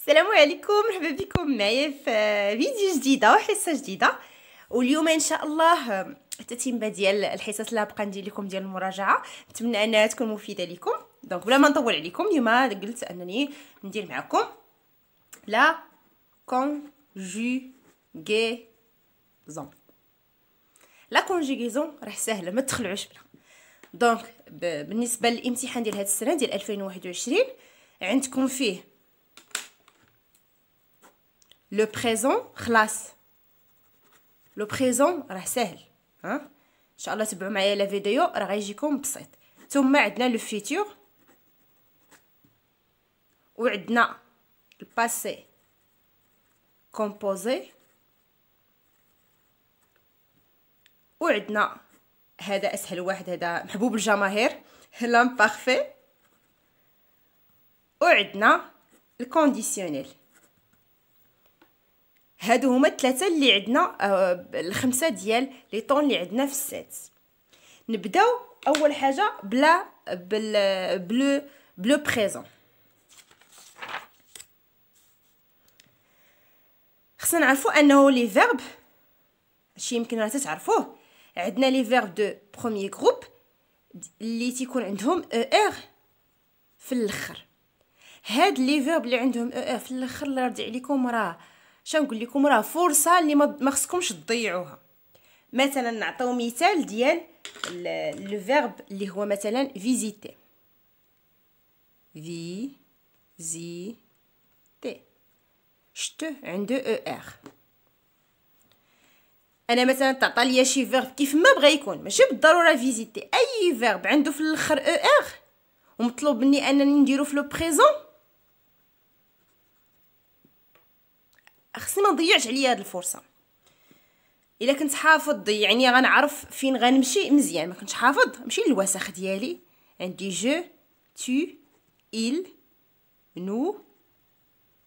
السلام عليكم مرحبا بكم معايا في فيديو جديده وحصه جديده واليوم ان شاء الله التتمه ديال الحصص اللي بقى ندير لكم ديال المراجعه نتمنى انها تكون مفيده لكم دونك بلا ما نطول عليكم اليوم قلت انني ندير معكم لا كونجوغيزون لا كونجيغيزون راه سهله ما تخلعوش بلا دونك بالنسبه للامتحان ديال هاد السنه ديال 2021 عندكم فيه لو بريزون خلاص لو بريزون راه ساهل ها ان شاء الله تبعوا معايا لا فيديو راه غيجيكم بسيط ثم عندنا لو فيتور وعندنا الباسي كومبوزي وعندنا هذا اسهل واحد هذا محبوب الجماهير لام بارفي وعندنا الكونديسيونيل هادو هما الثلاثه اللي عندنا آه الخمسه ديال لي طون اللي عندنا في السات نبداو اول حاجه بلا بل بلو بلو بريزون خصنا نعرفوا انه لي فيرب شي يمكن راه تعرفوه عندنا لي فيرب دو بروميي غروب اللي تيكون عندهم او e ار في الاخر هاد لي فيرب اللي عندهم او e ار في الاخر اللي ردي عليكم راه شنقول لكم راه فرصه اللي ما خصكمش تضيعوها مثلا نعطيو مثال ديال لو فيرب اللي هو مثلا فيزيتي في زي تي شت عنده او ار انا مثلا تعطى ليا شي فيرب كيف ما بغى يكون ماشي بالضروره فيزيتي اي فيرب عنده في الاخر او e ار ومطلوب مني انني نديرو في لو بريزون خصني ما نضيعش عليا هاد الفرصه الا كنت حافظ يعني غنعرف فين غنمشي مزيان ما كنتش حافظ نمشي للوسخ ديالي عندي جو تو il نو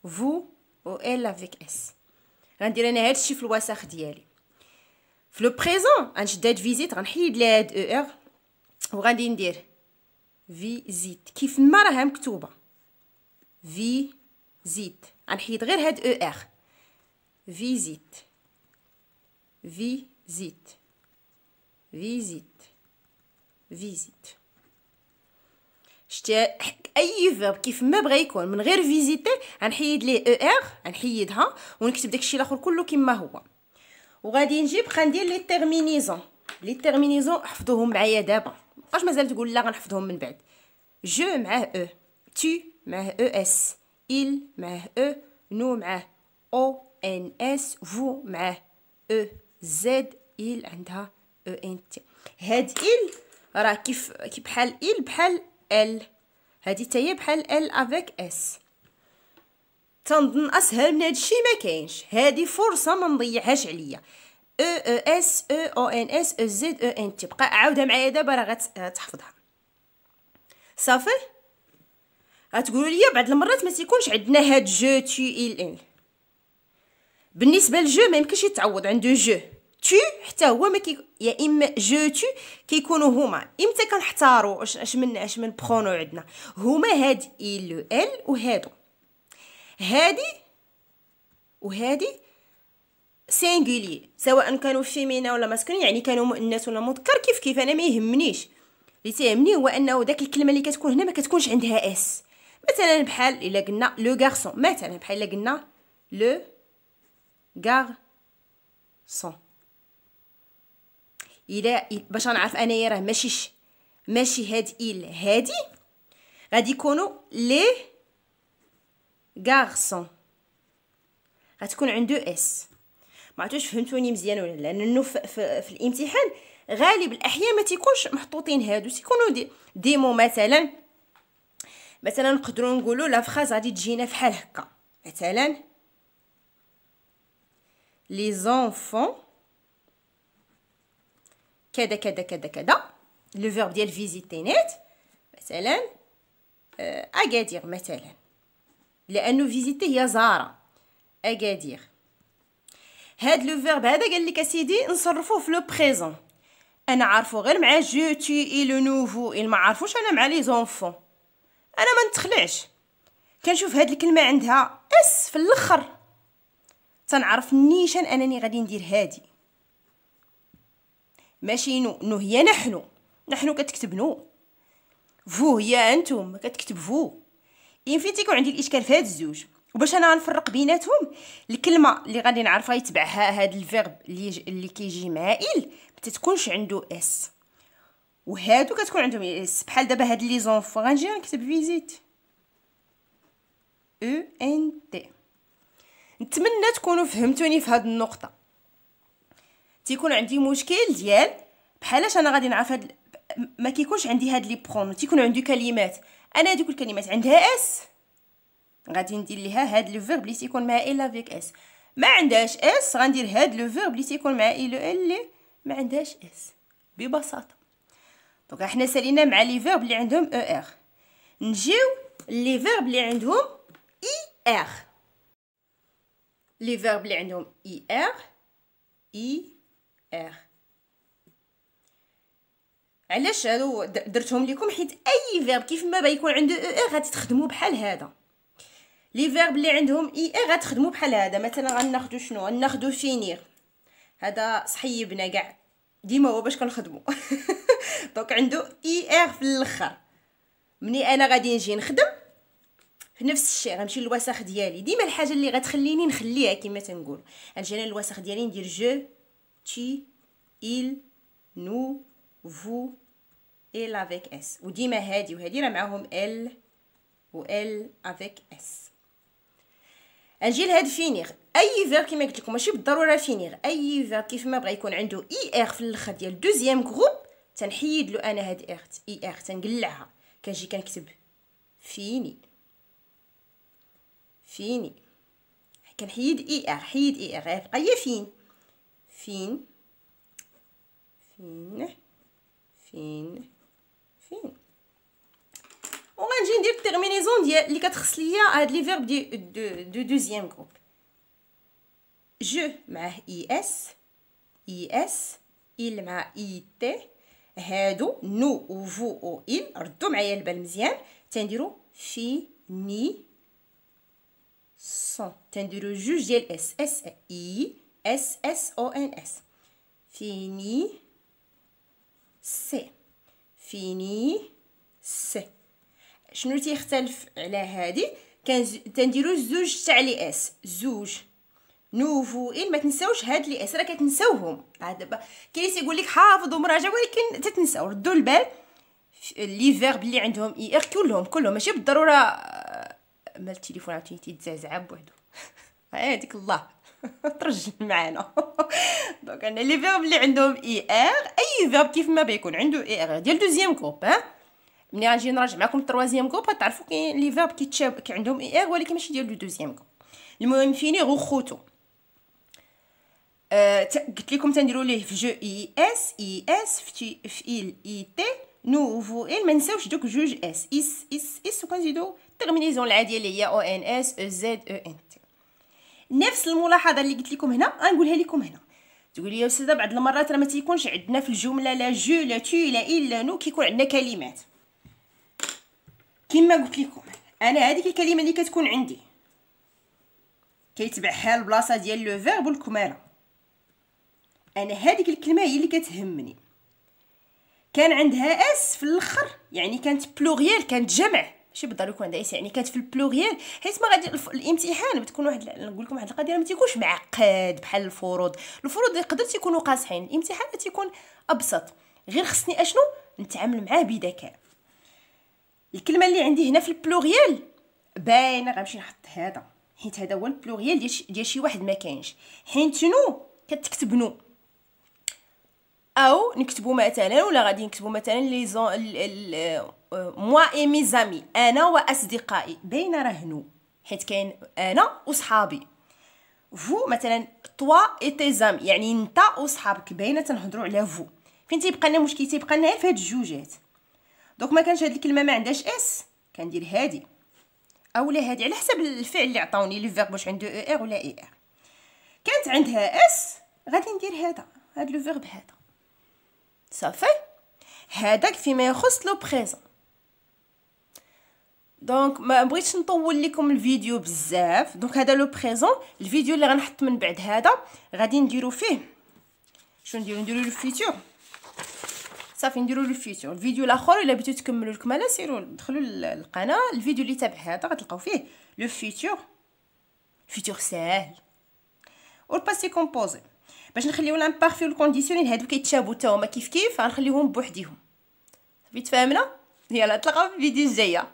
فو او ال افيك اس غندير انا هادشي في الوسخ ديالي في لو بريزون غنشد هاد فيزيت غنحيد لها هاد او ار وغادي ندير فيزيت كيف ما راها مكتوبه فيزيت غنحيد غير هاد او ار فيزيت فيزيت فيزيت فيزيت شتي اي فيرب كيف ما بغى يكون من غير فيزيتي غنحيد ليه او er، ار غنحيدها ونكتب داكشي الاخر كله كما هو وغادي نجيب غندير لي تيرمينيزون لي تيرمينيزون حفظوهم معايا دابا واش مازال تقول لا غنحفظهم من بعد جو معاه او تي معاه او اس il معاه او نو معاه او ان اس فو معاه او زد إل عندها او ان تي هاد إل راه كيف كي بحال إل بحال ال هادي تاهي بحال ال افيك اس تنظن اسهل من هادشي ما كاينش هادي فرصه ما نضيعهاش عليا او او اس او او ان اس او زد او ان تي بقى عاودها معايا دابا راه غتحفظها صافي غتقولوا لي بعض المرات ما تيكونش عندنا هاد جو تي ال ان بالنسبه للجو ما يمكنش يتعوض عنده جو تو حتى هو ما كي يا اما جو تو كيكونوا هما امتى كنحتاروا اش اش من اش من برونو عندنا هما هاد اي لو ال وهادو هادي وهادي سينغولي سواء كانوا فيمينا ولا ماسكين يعني كانوا مؤنث ولا مذكر كيف كيف انا ما يهمنيش اللي تيهمني هو انه داك الكلمه اللي كتكون هنا ما كتكونش عندها اس مثلا بحال الا قلنا لو غارسون مثلا بحال الا قلنا لو غارسون الا باش نعرف انايا راه ماشي ماشي هاد ال هادي غادي يكونوا لي غارسون غتكون عنده اس ما عرفتوش فهمتوني مزيان ولا لا لانه في, في, في الامتحان غالب الاحيان ما تيكونش محطوطين هادو تيكونوا دي ديمو مثلا مثلا نقدروا نقولوا لا فراز غادي تجينا فحال هكا مثلا لي زونفون كذا كذا كذا كذا لو فيرب ديال فيزيتي نيت مثلا اكادير مثلا لانه فيزيتي هي زاره اكادير هاد لو فيرب هذا قال لك اسيدي نصرفوه في لو بريزون انا عارفو غير مع جوتي اي لو نوفو ما عارفوش انا مع لي زونفون انا ما نتخلعش كنشوف هاد الكلمه عندها اس في الاخر تنعرف نيشان انني غادي ندير هادي ماشي نو نو هي نحن نحن كتكتب نو فو هي انتم كتكتب فو ان فين تيكون عندي الاشكال في هاد الزوج وباش انا غنفرق بيناتهم الكلمه اللي غادي نعرفها يتبعها هاد الفيرب اللي ج... اللي كيجي مائل ما تتكونش عنده اس وهادو كتكون عندهم اس بحال دابا هاد لي زونف غنجي نكتب فيزيت او ان تي نتمنى تكونوا فهمتوني في هذه النقطه تيكون عندي مشكل ديال بحالاش انا غادي نعرف هاد ما كيكونش عندي هاد لي برون تيكون عندي كلمات انا هذوك الكلمات عندها اس غادي ندير ليها هاد لو فيرب لي تيكون مع الا افيك اس ما عندهاش اس غندير هاد لو فيرب لي تيكون مع ال اللي ما عندهاش اس ببساطه دونك حنا سالينا مع لي فيرب اللي عندهم او ار نجيو لي فيرب اللي عندهم اي ار لي فيرب لي عندهم اي ار اي ار علاش هادو درتهم لكم حيت اي فيرب كيف ما بيكون عنده او e ار غتخدموا بحال هذا لي فيرب لي عندهم اي ار غتخدموا بحال هذا مثلا غناخذوا شنو غناخذوا فينير هذا صحيبنا كاع ديما هو باش كنخدموا دونك عنده اي ار في الاخر مني انا غادي نجي نخدم في نفس الشيء غنمشي للوسخ ديالي ديما الحاجه اللي غتخليني نخليها كما تنقول غنجي انا للوسخ ديالي ندير جو تي il nous vous il avec اس وديما هادي وهادي راه معاهم ال و ال افيك اس نجي لهاد فينيغ اي فير كما قلت لكم ماشي بالضروره فينيغ اي فير كيف ما بغا يكون عنده اي e ار في الاخر ديال دوزيام جروب تنحيد له انا هاد ار اي ار تنقلعها كنجي كنكتب فيني فيني كنحيد اي ار حيد اي ار غيبقى هي فين فين فين فين فين وغنجي ندير التيرمينيزون ديال اللي كتخص ليا هاد لي فيرب دي دو دوزيام جروب جو معاه اي اس اي اس il مع اي تي هادو نو و فو و il ردوا معايا البال مزيان تنديرو في ني صن تنديرو جوج ديال اس اس اي اس اس او ان اس فيني سي فيني سي شنو تيختلف على هادي تنديرو زوج تاع لي اس زوج نوفو إل ما تنساوش هاد لي اس راه كتنساوهم دابا كاين يقول لك حافظ ومراجع ولكن تتنساو ردوا البال لي فيرب اللي عندهم اي ار كلهم كلهم ماشي بالضروره مال التليفون عاوتاني تيتزعزع بوحدو هاديك الله ترجل معانا دونك انا لي فيرب اللي عندهم اي ار اي فيرب كيف ما بيكون عنده اي ار ديال دوزيام كوب ها ملي غنجي نراجع معكم التروازيام كوب تعرفوا كاين لي فيرب كيتشاب كي عندهم اي ار ولكن ماشي ديال دوزيام كوب المهم فيني غوخوتو أه قلت لكم تنديروا ليه في جو اي اس اي اس في في ال اي تي نوفو ال ما نساوش دوك جوج اس اس اس اس وكنزيدو التيرمينيزون العاديه اللي هي او ان اس او زد او ان تي نفس الملاحظه اللي قلت لكم هنا غنقولها لكم هنا تقولي يا استاذه بعض المرات راه ما تيكونش عندنا في الجمله لا جو لا تو لا الا نو كيكون عندنا كلمات كما قلت لكم انا هذيك الكلمه اللي كتكون عندي كيتبعها البلاصه ديال لو فيرب والكماله انا هذيك الكلمه هي اللي كتهمني كان عندها اس في الاخر يعني كانت بلوغيال كانت جمع ماشي بالضروري يكون عندها اس يعني كانت في البلوغيال حيت ما غادي الامتحان بتكون واحد نقول لكم واحد القضيه ما تيكونش معقد بحال الفروض الفروض يقدر تيكونوا قاصحين الامتحان تيكون ابسط غير خصني اشنو نتعامل معاه بذكاء الكلمه اللي عندي هنا في البلوغيال باينه غنمشي نحط هذا حيت هذا هو البلوغيال ديال شي واحد ما كاينش حيت شنو كتكتب نو او نكتبو مثلا ولا غادي نكتبو مثلا لي زون موا اي مي زامي انا واصدقائي بين رهنو حيت كاين انا وصحابي فو مثلا توا اي تي زامي يعني انت وصحابك باينه تنهضروا على فو فين تيبقى لنا مشكل تيبقى لنا غير في هاد الجوجات دونك ما كانش هاد الكلمه ما عندهاش اس كندير هادي اولا هادي على حسب الفعل اللي عطاوني لي فيرب واش عنده اي e ار ولا اي e ار كانت عندها اس غادي ندير هذا هاد لو فيرب هذا صافي هذاك فيما يخص لو بريزون دونك ما بغيتش نطول لكم الفيديو بزاف دونك هذا لو بريزون الفيديو اللي غنحط من بعد هذا غادي نديرو فيه شنو نديرو نديرو لو فيتور صافي نديرو لو فيتور الفيديو الاخر الا بغيتو تكملوا الكماله سيروا دخلوا للقناه الفيديو اللي تابع هذا غتلقاو فيه لو فيتور فيتور ساهل الباسي كومبوزي باش نخليو لامبارفي والكونديسيونيل هادو كيتشابو حتى هما كيف كيف غنخليوهم بوحديهم صافي تفاهمنا يلاه نتلاقاو في الفيديو الجايه